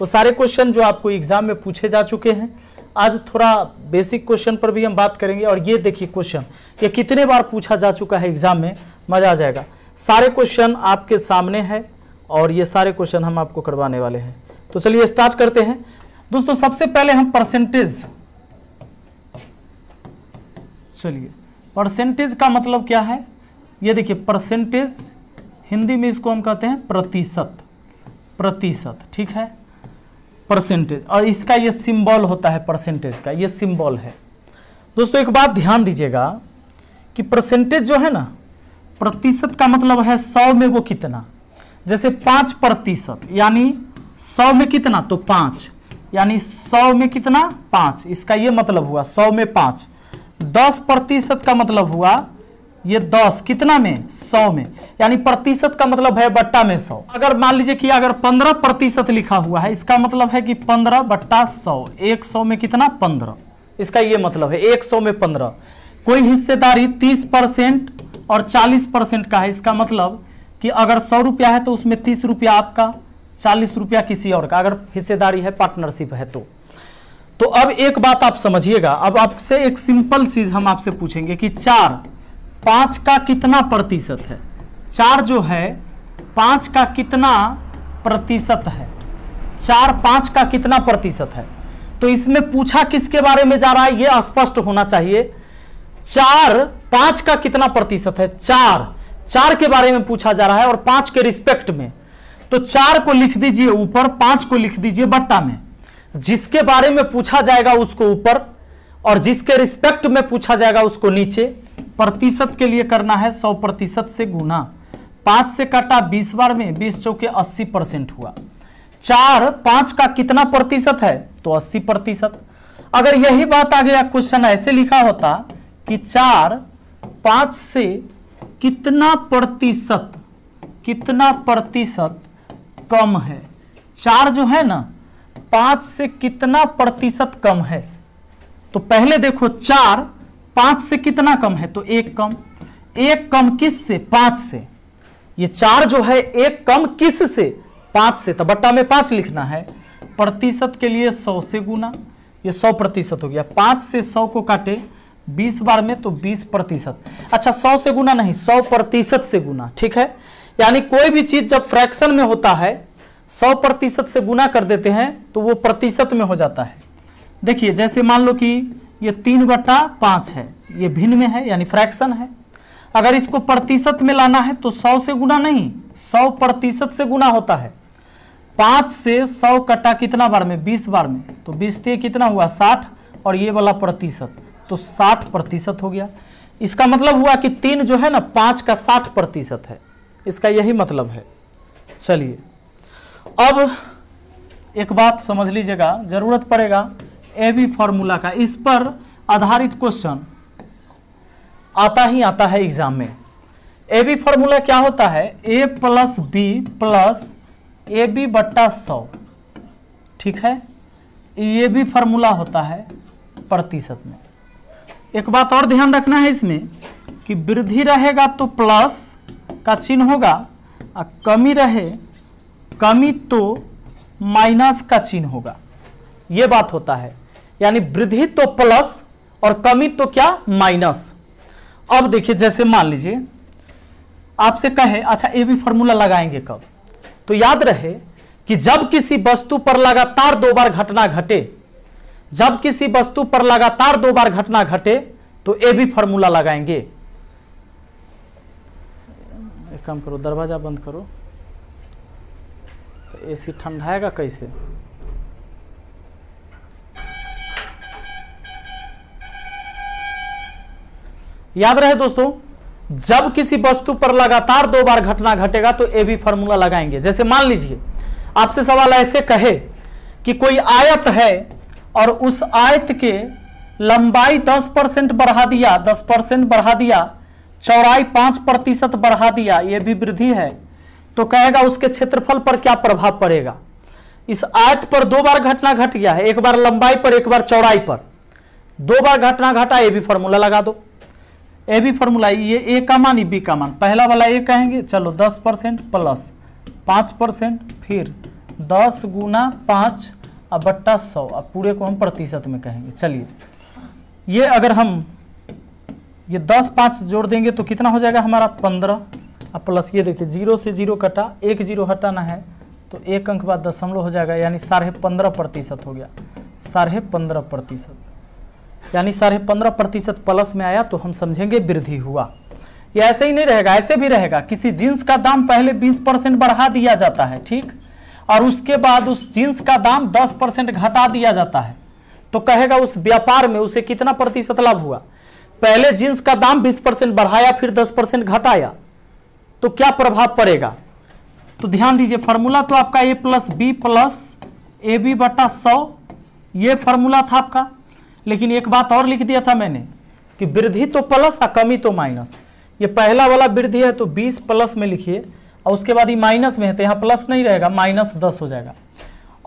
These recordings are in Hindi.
वो सारे क्वेश्चन जो आपको एग्जाम में पूछे जा चुके हैं आज थोड़ा बेसिक क्वेश्चन पर भी हम बात करेंगे और ये देखिए क्वेश्चन ये कितने बार पूछा जा चुका है एग्जाम में मजा आ जाएगा सारे क्वेश्चन आपके सामने है और ये सारे क्वेश्चन हम आपको करवाने वाले हैं तो चलिए स्टार्ट करते हैं दोस्तों सबसे पहले हम परसेंटेज चलिए परसेंटेज का मतलब क्या है ये देखिए परसेंटेज हिंदी में इसको हम कहते हैं प्रतिशत प्रतिशत ठीक है परसेंटेज और इसका ये सिंबल होता है परसेंटेज का ये सिंबल है दोस्तों एक बात ध्यान दीजिएगा कि परसेंटेज जो है ना प्रतिशत का मतलब है सौ में वो कितना जैसे पाँच प्रतिशत यानी सौ में कितना तो पाँच यानी सौ में कितना पाँच इसका ये मतलब हुआ सौ में पाँच दस प्रतिशत का मतलब हुआ ये दस कितना में सौ में यानी प्रतिशत का मतलब है बट्टा में सौ अगर मान लीजिए कि अगर पंद्रह प्रतिशत लिखा हुआ है इसका मतलब है कि पंद्रह बट्टा सौ एक सौ में कितना पंद्रह इसका ये मतलब है एक सौ में पंद्रह कोई हिस्सेदारी तीस परसेंट और चालीस परसेंट का है इसका मतलब कि अगर सौ रुपया है तो उसमें तीस रुपया आपका चालीस रुपया किसी और का अगर हिस्सेदारी है पार्टनरशिप है तो तो अब एक बात आप समझिएगा अब आपसे एक सिंपल चीज हम आपसे पूछेंगे कि चार पांच का कितना प्रतिशत है चार जो है पांच का कितना प्रतिशत है चार पांच का कितना प्रतिशत है तो इसमें पूछा किसके बारे में जा रहा है यह स्पष्ट होना चाहिए चार पांच का कितना प्रतिशत है चार चार के बारे में पूछा जा रहा है और पांच के रिस्पेक्ट में तो चार को लिख दीजिए ऊपर पांच को लिख दीजिए बट्टा में जिसके बारे में पूछा जाएगा उसको ऊपर और जिसके रिस्पेक्ट में पूछा जाएगा उसको नीचे प्रतिशत के लिए करना है सौ प्रतिशत से गुना पांच से काटा बीस बार में बीस चौके अस्सी परसेंट हुआ चार पांच का कितना प्रतिशत है तो अस्सी प्रतिशत अगर यही बात आ गया क्वेश्चन ऐसे लिखा होता कि चार पांच से कितना प्रतिशत कितना प्रतिशत कम है चार जो है ना पांच से कितना प्रतिशत कम है तो पहले देखो चार पांच से कितना कम है तो एक कम एक कम किस से पांच से ये चार जो है एक कम किस से पांच से तो बट्टा में पांच लिखना है प्रतिशत के लिए सौ से गुना ये सौ प्रतिशत हो गया पांच से सौ को काटे बीस बार में तो बीस प्रतिशत अच्छा सौ से गुना नहीं सौ प्रतिशत से गुना ठीक है यानी कोई भी चीज़ जब फ्रैक्शन में होता है सौ प्रतिशत से गुना कर देते हैं तो वो प्रतिशत में हो जाता है देखिए जैसे मान लो कि ये तीन बटा पाँच है ये भिन्न में है यानी फ्रैक्शन है अगर इसको प्रतिशत में लाना है तो सौ से गुना नहीं सौ प्रतिशत से गुना होता है पाँच से सौ कटा कितना बार में बीस बार में तो बीस ते कितना हुआ साठ और ये वाला प्रतिशत तो साठ प्रतिशत हो गया इसका मतलब हुआ कि तीन जो है ना पांच का साठ प्रतिशत है इसका यही मतलब है चलिए अब एक बात समझ लीजिएगा ज़रूरत पड़ेगा ए बी फॉर्मूला का इस पर आधारित क्वेश्चन आता ही आता है एग्जाम में ए बी फॉर्मूला क्या होता है A plus B plus A B बट्टा सौ ठीक है ये भी फॉर्मूला होता है प्रतिशत में एक बात और ध्यान रखना है इसमें कि वृद्धि रहेगा तो प्लस का चिन्ह होगा और कमी रहे कमी तो माइनस का चिन्ह होगा ये बात होता है यानी वृद्धि तो प्लस और कमी तो क्या माइनस अब देखिए जैसे मान लीजिए आपसे कहें अच्छा ए भी फॉर्मूला लगाएंगे कब तो याद रहे कि जब किसी वस्तु पर लगातार दो बार घटना घटे जब किसी वस्तु पर लगातार दो बार घटना घटे तो ए भी फॉर्मूला लगाएंगे एक काम करो दरवाजा बंद करो तो एसी ठंडाएगा कैसे याद रहे दोस्तों जब किसी वस्तु पर लगातार दो बार घटना घटेगा तो ए भी फॉर्मूला लगाएंगे जैसे मान लीजिए आपसे सवाल ऐसे कहे कि कोई आयत है और उस आयत के लंबाई 10 परसेंट बढ़ा दिया 10 परसेंट बढ़ा दिया चौड़ाई 5 प्रतिशत बढ़ा दिया यह भी वृद्धि है तो कहेगा उसके क्षेत्रफल पर क्या प्रभाव पड़ेगा इस आयत पर दो बार घटना घट गया है एक बार लंबाई पर एक बार चौड़ाई पर दो बार घटना घटा ये भी फॉर्मूला लगा दो ए बी फॉर्मूला ये ए का मान बी का मान पहला वाला ए कहेंगे चलो दस परसेंट प्लस पाँच परसेंट फिर दस गुना पाँच और बट्टा सौ अब पूरे को हम प्रतिशत में कहेंगे चलिए ये अगर हम ये दस पाँच जोड़ देंगे तो कितना हो जाएगा हमारा पंद्रह और प्लस ये देखिए जीरो से जीरो कटा एक जीरो हटाना है तो एक अंक बाद दशमलव हो जाएगा यानी साढ़े पंद्रह प्रतिशत हो गया साढ़े पंद्रह प्रतिशत यानी साढ़े पंद्रह प्रतिशत प्लस में आया तो हम समझेंगे वृद्धि हुआ ये ऐसे ही नहीं रहेगा ऐसे भी रहेगा किसी जींस का दाम पहले बीस परसेंट बढ़ा दिया जाता है ठीक और उसके बाद उस जींस का दाम दस परसेंट घटा दिया जाता है तो कहेगा उस व्यापार में उसे कितना प्रतिशत लाभ हुआ पहले जींस का दाम बीस परसेंट बढ़ाया फिर दस परसेंट घटाया तो क्या प्रभाव पड़ेगा तो ध्यान दीजिए फॉर्मूला तो आपका A plus B plus A B बटा सौ ये फॉर्मूला था आपका लेकिन एक बात और लिख दिया था मैंने कि वृद्धि तो प्लस और कमी तो माइनस ये पहला वाला वृद्धि है तो 20 प्लस में लिखिए और उसके बाद ये माइनस में है तो यहाँ प्लस नहीं रहेगा माइनस दस हो जाएगा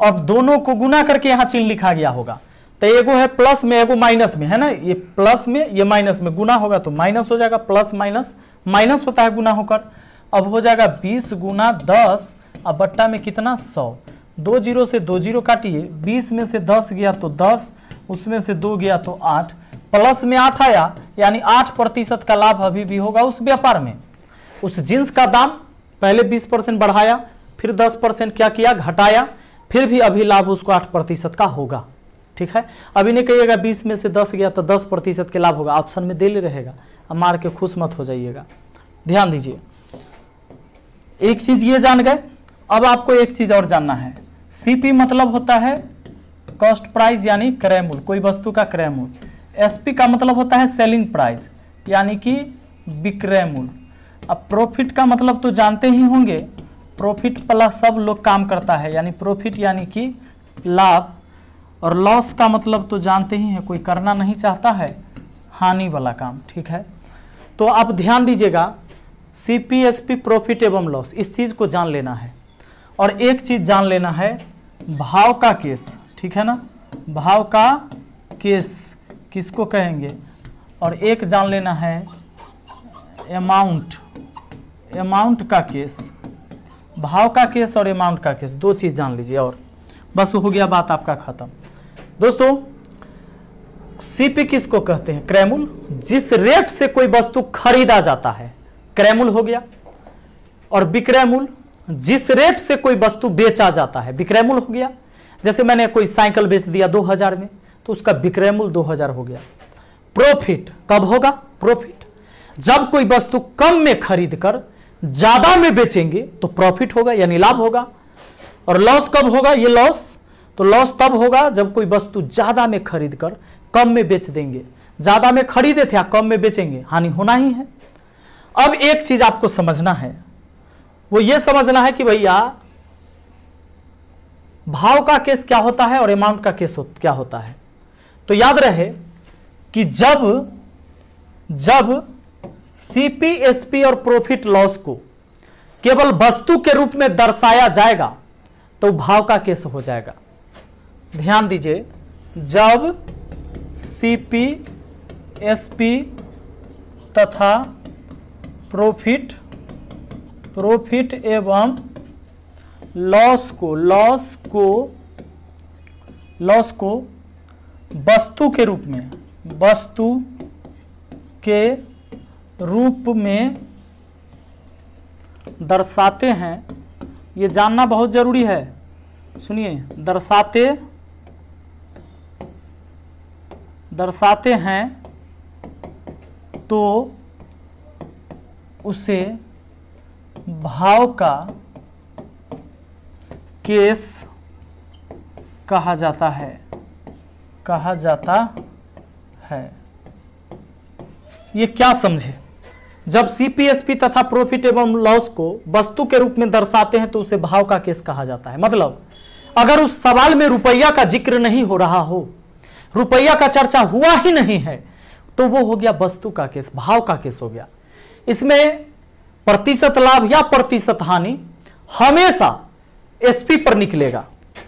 और दोनों को गुना करके यहाँ चिन्ह लिखा गया होगा तो एगो है प्लस में एगो माइनस में है ना ये प्लस में ये माइनस में गुना होगा तो माइनस हो जाएगा प्लस माइनस माइनस होता है गुना होकर अब हो जाएगा बीस गुना दस अब बट्टा में कितना सौ दो जीरो से दो जीरो काटिए बीस में से दस गया तो दस उसमें से दो गया तो आठ प्लस में आठ आया यानी आठ प्रतिशत का लाभ अभी भी होगा उस व्यापार में उस जींस का दाम पहले बीस परसेंट बढ़ाया फिर दस परसेंट क्या किया घटाया फिर भी अभी लाभ उसको आठ प्रतिशत का होगा ठीक है अभी नहीं कहिएगा बीस में से दस गया तो दस प्रतिशत के लाभ होगा ऑप्शन में दे ले रहेगा अब मार के खुश मत हो जाइएगा ध्यान दीजिए एक चीज ये जान गए अब आपको एक चीज और जानना है सीपी मतलब होता है कॉस्ट प्राइस यानी क्रय मूल्य कोई वस्तु का क्रय मूल्य एसपी का मतलब होता है सेलिंग प्राइस यानी कि विक्रय मूल्य अब प्रॉफिट का मतलब तो जानते ही होंगे प्रॉफिट प्लस सब लोग काम करता है यानी प्रॉफिट यानी कि लाभ और लॉस का मतलब तो जानते ही हैं कोई करना नहीं चाहता है हानि वाला काम ठीक है तो आप ध्यान दीजिएगा C P S P profit एवं लॉस इस चीज़ को जान लेना है और एक चीज़ जान लेना है भाव का केस ठीक है ना भाव का केस किसको कहेंगे और एक जान लेना है अमाउंट अमाउंट का केस भाव का केस और अमाउंट का केस दो चीज़ जान लीजिए और बस हो गया बात आपका ख़त्म दोस्तों सीपी किसको कहते हैं क्रैमुल जिस रेट से कोई वस्तु खरीदा जाता है क्रैमुल हो गया और विक्रैमुल जिस रेट से कोई वस्तु बेचा जाता है विक्रैमुल हो गया जैसे मैंने कोई साइकिल बेच दिया 2000 में तो उसका विक्रय मूल्य 2000 हो गया प्रॉफिट कब होगा प्रॉफिट जब कोई वस्तु कम में खरीद कर ज्यादा में बेचेंगे तो प्रॉफिट होगा यानी लाभ होगा और लॉस कब होगा ये लॉस तो लॉस तब होगा जब कोई वस्तु ज्यादा में खरीद कर कम में बेच देंगे ज्यादा में खरीदे थे या कम में बेचेंगे हानि होना ही है अब एक चीज आपको समझना है वो ये समझना है कि भैया भाव का केस क्या होता है और अमाउंट का केस क्या होता है तो याद रहे कि जब जब सीपीएसपी और प्रॉफिट लॉस को केवल वस्तु के रूप में दर्शाया जाएगा तो भाव का केस हो जाएगा ध्यान दीजिए जब सीपीएसपी तथा प्रॉफिट प्रॉफिट एवं लॉस को लॉस को लॉस को वस्तु के रूप में वस्तु के रूप में दर्शाते हैं ये जानना बहुत जरूरी है सुनिए दर्शाते दर्शाते हैं तो उसे भाव का केस कहा जाता है कहा जाता है ये क्या समझे जब सीपीएसपी तथा प्रॉफिट एवं लॉस को वस्तु के रूप में दर्शाते हैं तो उसे भाव का केस कहा जाता है मतलब अगर उस सवाल में रुपया का जिक्र नहीं हो रहा हो रुपया का चर्चा हुआ ही नहीं है तो वो हो गया वस्तु का केस भाव का केस हो गया इसमें प्रतिशत लाभ या प्रतिशत हानि हमेशा एसपी पर निकलेगा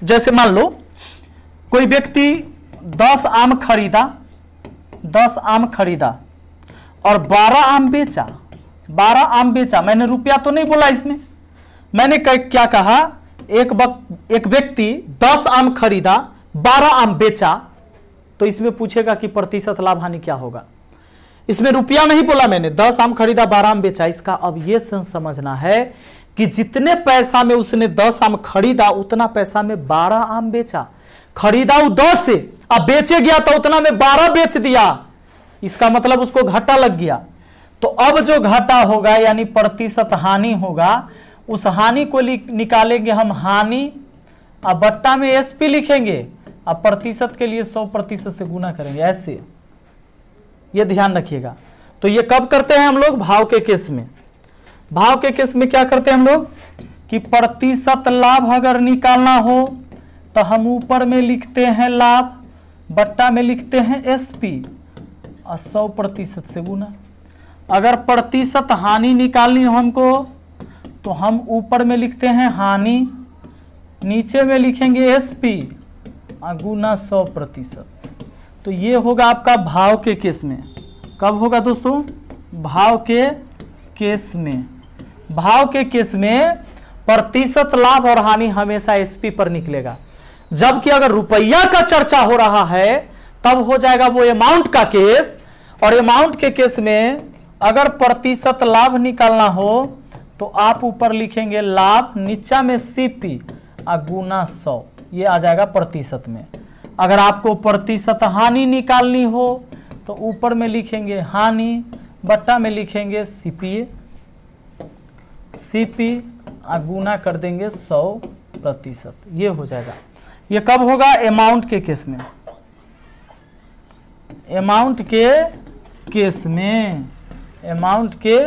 जैसे मान लो कोई व्यक्ति दस आम खरीदा दस आम खरीदा और बारह आम बेचा बारह आम बेचा मैंने रुपया तो नहीं बोला इसमें मैंने क्या कहा एक बक, एक व्यक्ति दस आम खरीदा बारह आम बेचा तो इसमें पूछेगा कि प्रतिशत लाभ हानि क्या होगा इसमें रुपया नहीं बोला मैंने दस आम खरीदा बारह आम बेचा इसका अब यह समझना है कि जितने पैसा में उसने दस आम खरीदा उतना पैसा में बारह आम बेचा खरीदा वो दस से अब बेचे गया तो उतना में बारह बेच दिया इसका मतलब उसको घाटा लग गया तो अब जो घाटा होगा यानी प्रतिशत हानि होगा उस हानि को निकालेंगे हम हानि अब बट्टा में एस पी लिखेंगे अब प्रतिशत के लिए सौ प्रतिशत से गुना करेंगे ऐसे ये ध्यान रखिएगा तो ये कब करते हैं हम लोग भाव के केस में भाव के केस में क्या करते हैं हम लोग कि प्रतिशत लाभ अगर निकालना हो तो हम ऊपर में लिखते हैं लाभ बट्टा में लिखते हैं एस पी और सौ प्रतिशत से गुना अगर प्रतिशत हानि निकालनी हो हमको तो हम ऊपर में लिखते हैं हानि नीचे में लिखेंगे एस पी और गुना सौ प्रतिशत तो ये होगा आपका भाव के केस में कब होगा दोस्तों भाव के केस में भाव के केस में प्रतिशत लाभ और हानि हमेशा एसपी पर निकलेगा जबकि अगर रुपया का चर्चा हो रहा है तब हो जाएगा वो अमाउंट का केस और अमाउंट के केस में अगर प्रतिशत लाभ निकालना हो तो आप ऊपर लिखेंगे लाभ नीचा में सीपी गुना सौ ये आ जाएगा प्रतिशत में अगर आपको प्रतिशत हानि निकालनी हो तो ऊपर में लिखेंगे हानि बट्टा में लिखेंगे सीपीए सी पी गुना कर देंगे सौ प्रतिशत ये हो जाएगा ये कब होगा अमाउंट के केस में अमाउंट के केस में अमाउंट के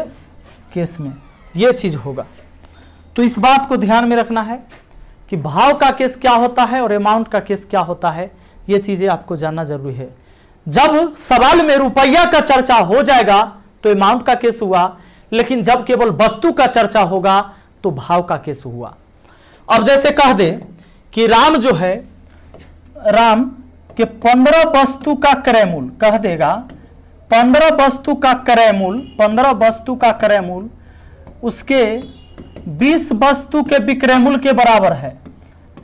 केस में ये चीज होगा तो इस बात को ध्यान में रखना है कि भाव का केस क्या होता है और अमाउंट का केस क्या होता है ये चीजें आपको जानना जरूरी है जब सवाल में रुपया का चर्चा हो जाएगा तो अमाउंट का केस हुआ लेकिन जब केवल वस्तु का चर्चा होगा तो भाव का केस हुआ अब जैसे कह दे कि राम जो है राम के पंद्रह वस्तु का क्रय मूल कह देगा पंद्रह वस्तु का क्रय मूल पंद्रह वस्तु का क्रय मूल उसके बीस वस्तु के विक्रय मूल के बराबर है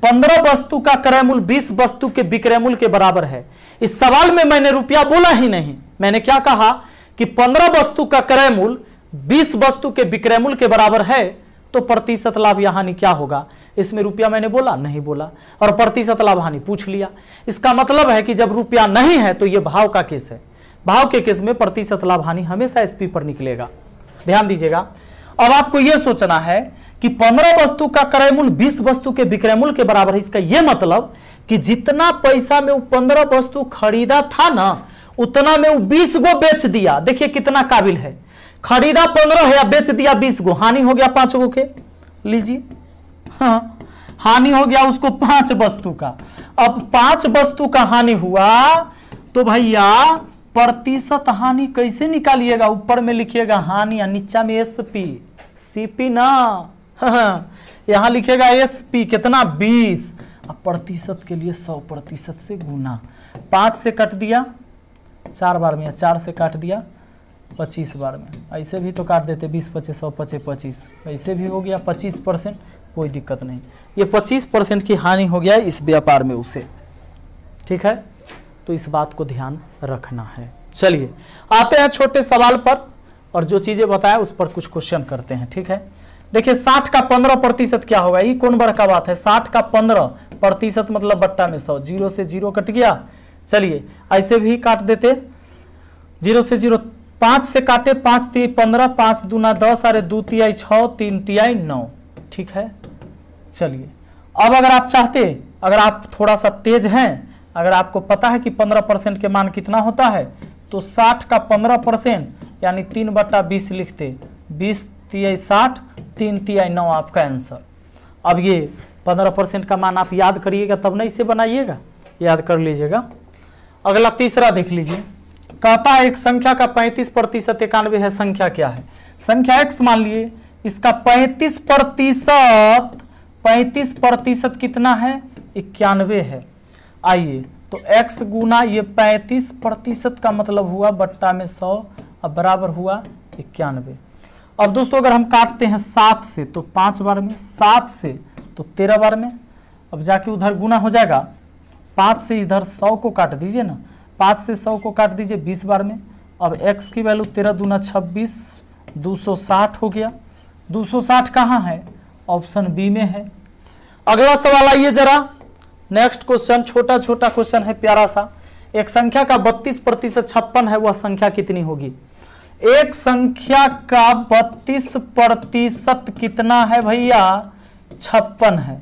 पंद्रह वस्तु का क्रय मूल बीस वस्तु के विक्रय मूल के बराबर है इस सवाल में मैंने रुपया बोला ही नहीं मैंने क्या कहा कि पंद्रह वस्तु का क्रय मूल बीस वस्तु के विक्रय मूल्य के बराबर है तो प्रतिशत लाभ या हानि क्या होगा इसमें रुपया मैंने बोला नहीं बोला और प्रतिशत लाभ हानि पूछ लिया इसका मतलब है कि जब रुपया नहीं है तो यह भाव का केस है भाव के केस में प्रतिशत लाभ हानि हमेशा एसपी पर निकलेगा ध्यान दीजिएगा अब आपको यह सोचना है कि पंद्रह वस्तु का क्रय मूल्य बीस वस्तु के विक्रय मूल्य के बराबर है इसका यह मतलब कि जितना पैसा में वो पंद्रह वस्तु खरीदा था ना उतना में वो बीस गो बेच दिया देखिए कितना काबिल है खरीदा पंद्रह है बेच दिया बीस गो हानि हो गया पांच गो के लीजिए हाँ हानि हो गया उसको पांच वस्तु का अब पांच वस्तु का हानि हुआ तो भैया प्रतिशत हानि कैसे निकालिएगा ऊपर में लिखिएगा हानि या नीचा में एस पी सी पी ना हाँ, हाँ। यहाँ लिखिएगा एस पी कितना बीस अब प्रतिशत के लिए सौ प्रतिशत से गुना पांच से कट दिया चार बार में चार से काट दिया पच्चीस बार में ऐसे भी तो काट देते बीस पच्चीस सौ पच्चीस पच्चीस ऐसे भी हो गया पच्चीस परसेंट कोई दिक्कत नहीं ये पच्चीस परसेंट की हानि हो गया इस व्यापार में उसे ठीक है तो इस बात को ध्यान रखना है चलिए आते हैं छोटे सवाल पर और जो चीज़ें बताएं उस पर कुछ क्वेश्चन करते हैं ठीक है देखिए साठ का पंद्रह प्रतिशत क्या होगा ये कौन बड़ का बात है साठ का पंद्रह प्रतिशत मतलब बट्टा में सौ जीरो से जीरो कट गया चलिए ऐसे भी काट देते जीरो से जीरो पाँच से काटे पाँच ती पंद्रह पाँच दूना दस अरे दो तिहाई छः तीन तिहाई नौ ठीक है चलिए अब अगर आप चाहते अगर आप थोड़ा सा तेज हैं अगर आपको पता है कि पंद्रह परसेंट के मान कितना होता है तो साठ का पंद्रह परसेंट यानी तीन बट्टा बीस लिखते बीस तिहाई साठ तीन तिहाई नौ आपका आंसर अब ये पंद्रह परसेंट का मान आप याद करिएगा तब ना इसे बनाइएगा याद कर लीजिएगा अगला तीसरा देख लीजिए कहता है एक संख्या का पैंतीस प्रतिशत इक्यानवे है संख्या क्या है संख्या एक्स मान लिए इसका पैंतीस प्रतिशत पैंतीस प्रतिशत कितना है इक्यानवे है आइए तो एक्स गुना ये पैंतीस प्रतिशत का मतलब हुआ बट्टा में सौ अब बराबर हुआ इक्यानवे अब दोस्तों अगर हम काटते हैं सात से तो पाँच बार में सात से तो तेरह बार में अब जाके उधर गुना हो जाएगा पाँच से इधर सौ को काट दीजिए ना पाँच से सौ को काट दीजिए बीस बार में अब एक्स की वैल्यू तेरह दूना छब्बीस दो सौ साठ हो गया दो सौ साठ कहाँ है ऑप्शन बी में है अगला सवाल आइए जरा नेक्स्ट क्वेश्चन छोटा छोटा क्वेश्चन है प्यारा सा एक संख्या का बत्तीस प्रतिशत छप्पन है वह संख्या कितनी होगी एक संख्या का बत्तीस प्रतिशत कितना है भैया छप्पन है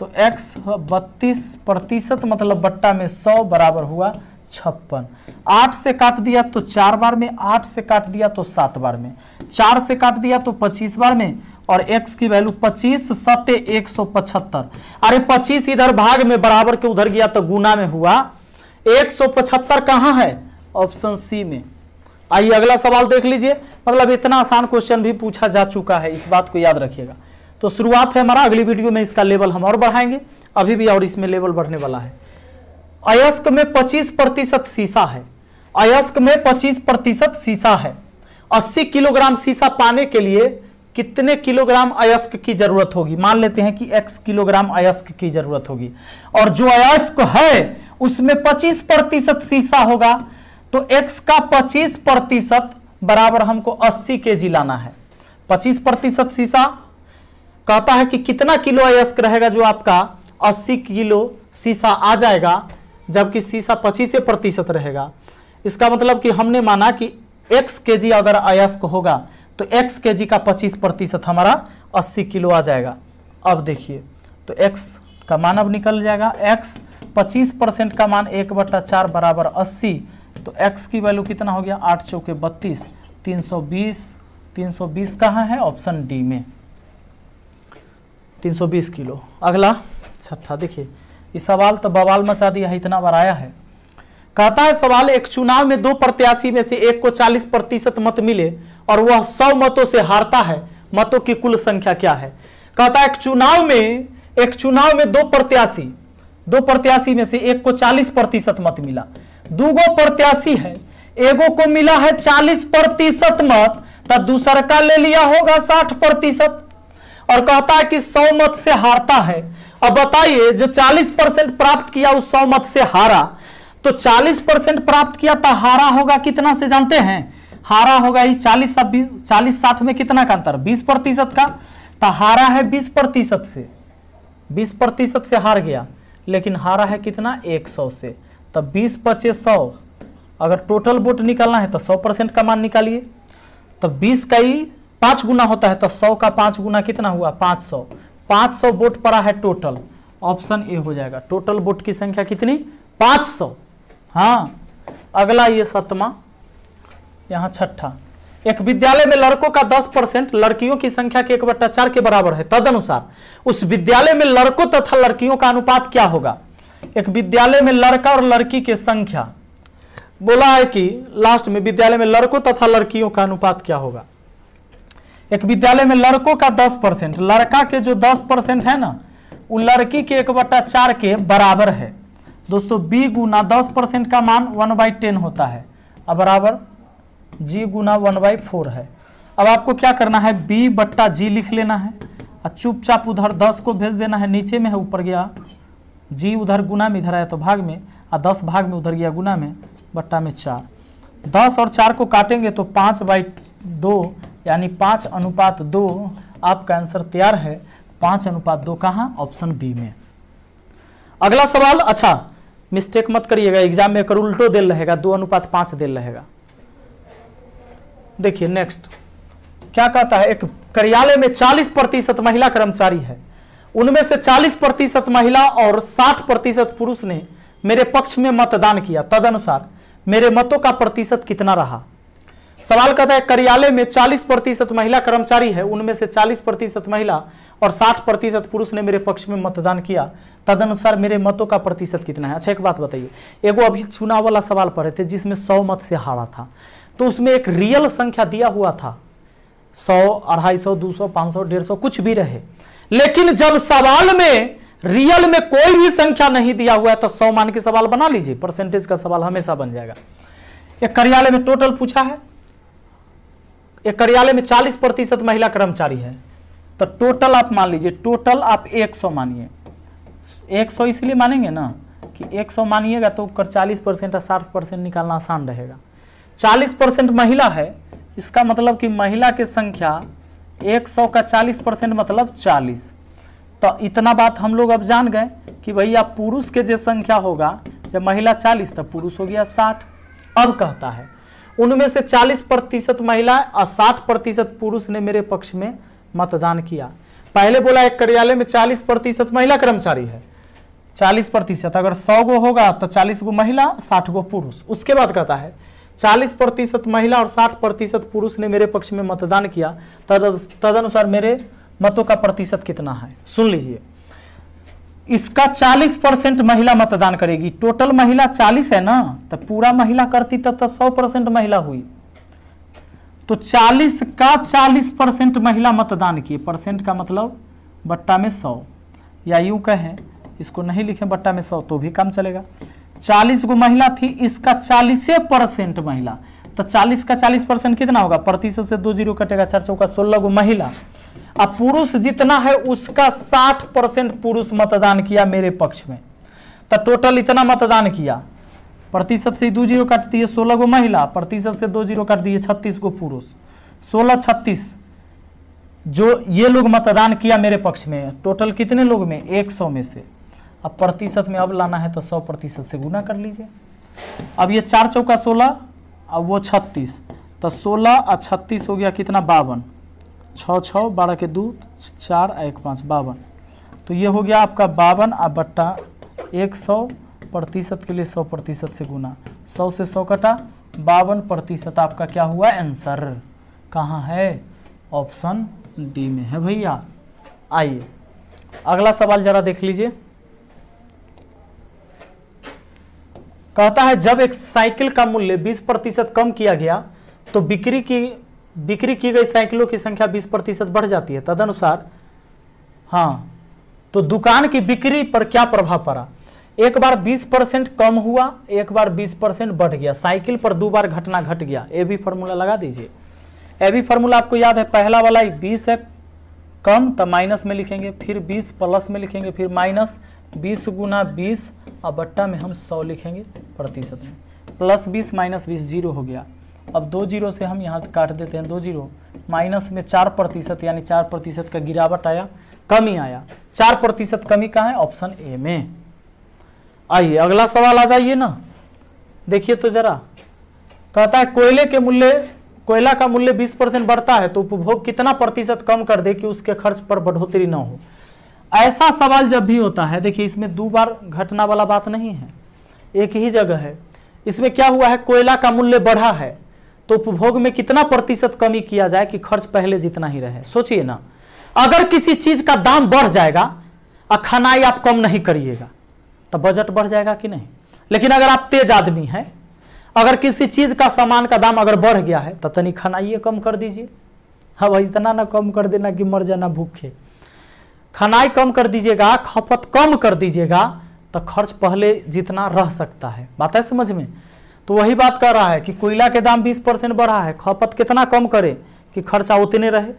तो x बत्तीस प्रतिशत मतलब बट्टा में सौ बराबर हुआ छप्पन आठ से काट दिया तो चार बार में आठ से काट दिया तो सात बार में चार से काट दिया तो पच्चीस बार में और x की वैल्यू 25 सत्य एक सौ पचहत्तर अरे 25 इधर भाग में बराबर के उधर गया तो गुना में हुआ 175 कहाँ है ऑप्शन सी में आइए अगला सवाल देख लीजिए मतलब इतना आसान क्वेश्चन भी पूछा जा चुका है इस बात को याद रखिएगा तो शुरुआत है हमारा अगली वीडियो में इसका लेवल हम और बढ़ाएंगे अभी भी और इसमें लेवल बढ़ने वाला है अयस्क में 25 प्रतिशत शीशा है अयस्क में 25 प्रतिशत शीशा है 80 किलोग्राम शीशा पाने के लिए कितने किलोग्राम अयस्क की जरूरत होगी मान लेते हैं कि x किलोग्राम अयस्क की जरूरत होगी और जो अयस्क है उसमें 25 प्रतिशत शीशा होगा तो x का 25 प्रतिशत बराबर हमको 80 के जी लाना है 25 प्रतिशत शीशा कहता है कि कितना किलो अयस्क रहेगा जो आपका 80 किलो शीशा आ जाएगा जबकि सीसा पच्चीस प्रतिशत रहेगा इसका मतलब कि हमने माना कि एक्स के जी अगर अयस्क होगा तो एक्स के जी का पच्चीस प्रतिशत हमारा अस्सी किलो आ जाएगा अब देखिए तो एक्स का मान अब निकल जाएगा एक्स पच्चीस परसेंट का मान एक बट्टा चार बराबर अस्सी तो एक्स की वैल्यू कितना हो गया आठ चौके बत्तीस तीन सौ बीस तीन सौ बीस कहाँ है ऑप्शन डी में तीन सौ बीस किलो अगला छठा देखिए ये सवाल तो बवाल मचा दिया है इतना बार आया है कहता है सवाल एक चुनाव में दो प्रत्याशी में से एक को 40 प्रतिशत मत मिले और वह 100 मतों से हारता है मतों की कुल संख्या क्या है कहता है एक चुनाव में एक चुनाव में दो प्रत्याशी दो प्रत्याशी में से एक को 40 प्रतिशत मत मिला दूगो प्रत्याशी है एगो को मिला है 40 प्रतिशत मत तब दूसर का ले लिया होगा 60 प्रतिशत और कहता है कि सौ मत से हारता है अब बताइए जो 40 परसेंट प्राप्त किया उस सौ मत से हारा तो 40 परसेंट प्राप्त किया तो हारा होगा कितना से जानते हैं हारा होगा ही 40 चालीस साथ में कितना का अंतर 20 प्रतिशत का तो हारा है 20 प्रतिशत से 20 प्रतिशत से हार गया लेकिन हारा है कितना 100 से तो 20 पचे सौ अगर टोटल वोट निकालना है तो 100 परसेंट का मान निकालिए तो 20 का ही पांच गुना होता है तो 100 का पांच गुना कितना हुआ सौ 500 वोट पड़ा है टोटल ऑप्शन ए हो जाएगा टोटल वोट की संख्या कितनी 500 हाँ अगला ये सतमा यहाँ छठा एक विद्यालय में लड़कों का 10 परसेंट लड़कियों की संख्या के एक बट्टा चार के बराबर है तदनुसार उस विद्यालय में लड़कों तथा लड़कियों का अनुपात क्या होगा एक विद्यालय में लड़का और लड़की की संख्या बोला है कि लास्ट में विद्यालय में लड़कों तथा लड़कियों का अनुपात क्या होगा एक विद्यालय में लड़कों का दस परसेंट लड़का के जो दस परसेंट है ना वो लड़की के एक बट्टा चार के बराबर है दोस्तों b गुना दस परसेंट का मान वन बाई टेन होता है अब बराबर g गुना वन बाई फोर है अब आपको क्या करना है b बट्टा जी लिख लेना है और चुपचाप उधर दस को भेज देना है नीचे में है ऊपर गया जी उधर गुना में इधर आया तो भाग में और दस भाग में उधर गया गुना में बट्टा में चार दस और चार को काटेंगे तो पाँच बाई दो यानी पाँच अनुपात दो आपका आंसर तैयार है पाँच अनुपात दो कहाँ ऑप्शन बी में अगला सवाल अच्छा मिस्टेक मत करिएगा एग्जाम में अगर उल्टो दिल रहेगा दो अनुपात पाँच दिल रहेगा देखिए नेक्स्ट क्या कहता है एक कार्यालय में चालीस प्रतिशत महिला कर्मचारी है उनमें से चालीस प्रतिशत महिला और साठ प्रतिशत पुरुष ने मेरे पक्ष में मतदान किया तदनुसार मेरे मतों का प्रतिशत कितना रहा सवाल कहता है कार्यालय में 40 प्रतिशत महिला कर्मचारी है उनमें से 40 प्रतिशत महिला और 60 प्रतिशत पुरुष ने मेरे पक्ष में मतदान किया तदनुसार मेरे मतों का प्रतिशत कितना है अच्छा एक बात बताइए एगो अभी चुनाव वाला सवाल पढ़े थे जिसमें सौ मत से हारा था तो उसमें एक रियल संख्या दिया हुआ था सौ अढ़ाई सौ दो सौ पांच सौ डेढ़ सौ कुछ भी रहे लेकिन जब सवाल में रियल में कोई भी संख्या नहीं दिया हुआ है तो सौ मान के सवाल बना लीजिए परसेंटेज का सवाल हमेशा बन जाएगा एक कार्यालय में टोटल पूछा है एक कार्यालय में 40 प्रतिशत महिला कर्मचारी है तो टोटल आप मान लीजिए टोटल आप 100 मानिए 100 इसलिए मानेंगे ना कि 100 मानिएगा तो ऊपर 40 परसेंट या साठ परसेंट निकालना आसान रहेगा 40 परसेंट महिला है इसका मतलब कि महिला की संख्या 100 का 40 परसेंट मतलब 40 तो इतना बात हम लोग अब जान गए कि भैया पुरुष के जो संख्या होगा जब महिला चालीस तो पुरुष हो गया साठ अब कहता है उनमें से 40 प्रतिशत महिला और 60 प्रतिशत पुरुष ने मेरे पक्ष में मतदान किया पहले बोला एक कार्यालय में 40 प्रतिशत महिला कर्मचारी है 40 प्रतिशत अगर 100 गो होगा तो 40 गो महिला 60 गो पुरुष उसके बाद कहता है 40 प्रतिशत महिला और 60 प्रतिशत पुरुष ने मेरे पक्ष में मतदान किया तद तदनुसार मेरे मतों का प्रतिशत कितना है सुन लीजिए इसका 40 परसेंट महिला मतदान करेगी टोटल महिला 40 है ना तो पूरा महिला करती तब तो, तो सौ परसेंट महिला हुई तो 40 का 40 परसेंट महिला मतदान किए परसेंट का मतलब बट्टा में 100 या यूं कहें इसको नहीं लिखें बट्टा में 100 तो भी काम चलेगा 40 गो महिला थी इसका 40 परसेंट महिला तो 40 का 40 परसेंट कितना होगा प्रतिशत से दो जीरो कटेगा चार चौका सोलह गो महिला अब पुरुष जितना है उसका 60 परसेंट पुरुष मतदान किया मेरे पक्ष में तो टोटल इतना मतदान किया प्रतिशत से दो जीरो काट दिए सोलह गो महिला प्रतिशत से दो जीरो काट दिए छत्तीस गो पुरुष सोलह छत्तीस जो ये लोग मतदान किया मेरे पक्ष में टोटल कितने लोग में एक सौ में से अब प्रतिशत में अब लाना है तो सौ प्रतिशत से गुना कर लीजिए अब ये चार चौका सोलह और वो छत्तीस तो सोलह और छत्तीस हो गया कितना बावन छः छः बारह के दो चार आ एक पाँच बावन तो ये हो गया आपका बावन आ बट्टा एक सौ प्रतिशत के लिए सौ प्रतिशत से गुना सौ से सौ कटा बावन प्रतिशत आपका क्या हुआ आंसर कहाँ है ऑप्शन डी में है भैया आइए अगला सवाल जरा देख लीजिए कहता है जब एक साइकिल का मूल्य 20 प्रतिशत कम किया गया तो बिक्री की बिक्री की गई साइकिलों की संख्या 20 प्रतिशत बढ़ जाती है तदनुसार हाँ तो दुकान की बिक्री पर क्या प्रभाव पड़ा एक बार 20 परसेंट कम हुआ एक बार 20 परसेंट बढ़ गया साइकिल पर दो बार घटना घट गया ए भी फॉर्मूला लगा दीजिए ए भी फॉर्मूला आपको याद है पहला वाला ही बीस है कम तो माइनस में लिखेंगे फिर बीस प्लस में लिखेंगे फिर माइनस बीस गुना बीस और बट्टा में हम सौ लिखेंगे प्रतिशत में प्लस बीस माइनस बीस जीरो हो गया अब दो जीरो से हम यहाँ काट देते हैं दो जीरो माइनस में चार प्रतिशत यानी चार प्रतिशत का गिरावट आया कमी आया चार प्रतिशत कमी कहाँ है ऑप्शन ए में आइए अगला सवाल आ जाइए ना देखिए तो जरा कहता है कोयले के मूल्य कोयला का मूल्य 20 परसेंट बढ़ता है तो उपभोग कितना प्रतिशत कम कर दे कि उसके खर्च पर बढ़ोतरी ना हो ऐसा सवाल जब भी होता है देखिए इसमें दो बार घटना वाला बात नहीं है एक ही जगह है इसमें क्या हुआ है कोयला का मूल्य बढ़ा है तो उपभोग में कितना प्रतिशत कमी किया जाए कि खर्च पहले जितना ही रहे सोचिए ना अगर किसी चीज का दाम बढ़ जाएगा और खनाई आप कम नहीं करिएगा तो बजट बढ़ जाएगा कि नहीं लेकिन अगर आप तेज आदमी हैं अगर किसी चीज का सामान का दाम अगर बढ़ गया है तो तनी खनाइए कम कर दीजिए हाँ भाई इतना ना कम कर देना कि मर जाना भूखे खनाई कम कर दीजिएगा खपत कम कर दीजिएगा तो खर्च पहले जितना रह सकता है बात है समझ में तो वही बात कर रहा है कि कोयला के दाम 20 परसेंट बढ़ा है खपत कितना कम करे कि खर्चा उतने रहे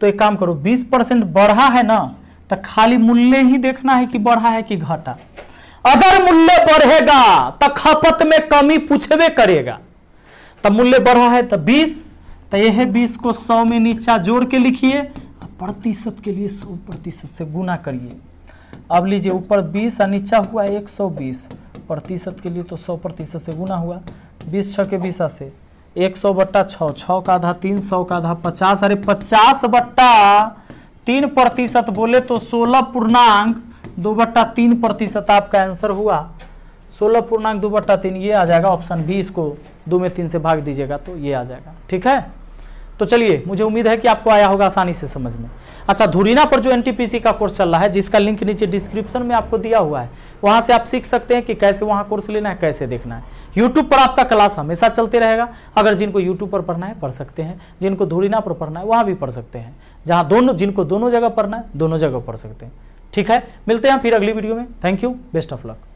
तो एक काम करो 20 परसेंट बढ़ा है ना तो खाली मूल्य ही देखना है कि बढ़ा है कि घटा अगर मूल्य बढ़ेगा तो खपत में कमी पूछबे करेगा तो मूल्य बढ़ा है तो बीस तो यह बीस को सौ में नीचा जोड़ के लिखिए तो प्रतिशत के लिए सौ प्रतिशत से गुना करिए अब लीजिए ऊपर 20 और नीचा हुआ 120 प्रतिशत के लिए तो सौ प्रतिशत से गुना हुआ बीस छः के बीस से एक सौ बट्टा छः छः का आधा तीन सौ का आधा पचास अरे पचास बट्टा तीन प्रतिशत बोले तो सोलह पूर्णांक दो बट्टा तीन प्रतिशत आपका आंसर हुआ सोलह पूर्णांक दो बट्टा तीन ये आ जाएगा ऑप्शन बी इसको दो में तीन से भाग दीजिएगा तो ये आ जाएगा ठीक है तो चलिए मुझे उम्मीद है कि आपको आया होगा आसानी से समझ में अच्छा धुरीना पर जो एनटीपीसी का कोर्स चल रहा है जिसका लिंक नीचे डिस्क्रिप्शन में आपको दिया हुआ है वहाँ से आप सीख सकते हैं कि कैसे वहाँ कोर्स लेना है कैसे देखना है यूट्यूब पर आपका क्लास हमेशा चलते रहेगा अगर जिनको यूट्यूब पर पढ़ना है पढ़ सकते हैं जिनको धुरीना पर पढ़ना है वहाँ भी पढ़ सकते हैं जहाँ दोनों जिनको दोनों जगह पढ़ना है दोनों जगह पढ़ सकते हैं ठीक है मिलते हैं फिर अगली वीडियो में thank you best of luck